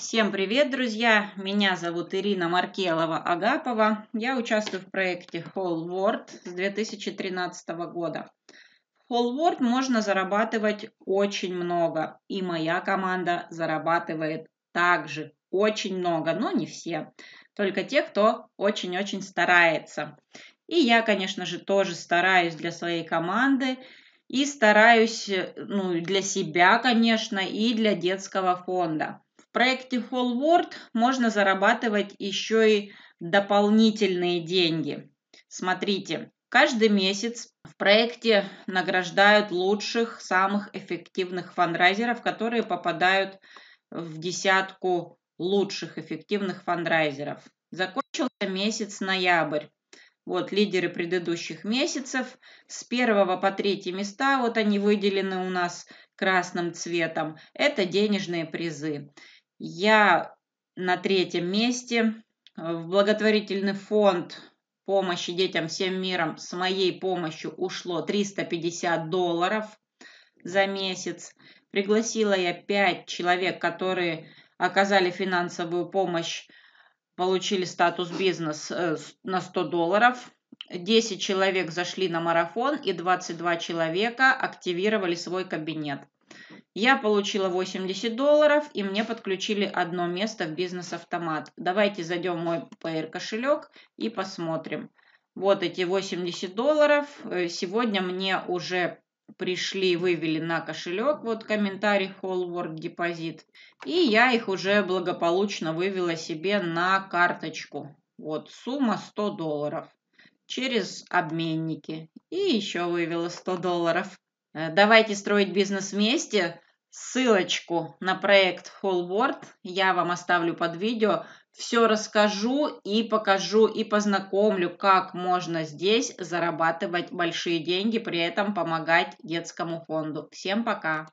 Всем привет, друзья! Меня зовут Ирина Маркелова-Агапова. Я участвую в проекте Whole World с 2013 года. В Whole World можно зарабатывать очень много, и моя команда зарабатывает также очень много, но не все, только те, кто очень-очень старается. И я, конечно же, тоже стараюсь для своей команды, и стараюсь ну, для себя, конечно, и для детского фонда. В проекте Whole World можно зарабатывать еще и дополнительные деньги. Смотрите, каждый месяц в проекте награждают лучших, самых эффективных фандрайзеров, которые попадают в десятку лучших эффективных фандрайзеров. Закончился месяц ноябрь. Вот лидеры предыдущих месяцев с первого по третье места, вот они выделены у нас красным цветом, это денежные призы. Я на третьем месте. В благотворительный фонд помощи детям всем миром с моей помощью ушло 350 долларов за месяц. Пригласила я 5 человек, которые оказали финансовую помощь, получили статус бизнес э, на 100 долларов. 10 человек зашли на марафон и 22 человека активировали свой кабинет. Я получила 80 долларов, и мне подключили одно место в бизнес-автомат. Давайте зайдем в мой Payer кошелек и посмотрим. Вот эти 80 долларов. Э, сегодня мне уже пришли, вывели на кошелек, вот комментарий Hallward депозит. И я их уже благополучно вывела себе на карточку. Вот сумма 100 долларов через обменники. И еще вывела 100 долларов. Э, давайте строить бизнес вместе. Ссылочку на проект Холворд я вам оставлю под видео. Все расскажу и покажу и познакомлю, как можно здесь зарабатывать большие деньги, при этом помогать детскому фонду. Всем пока!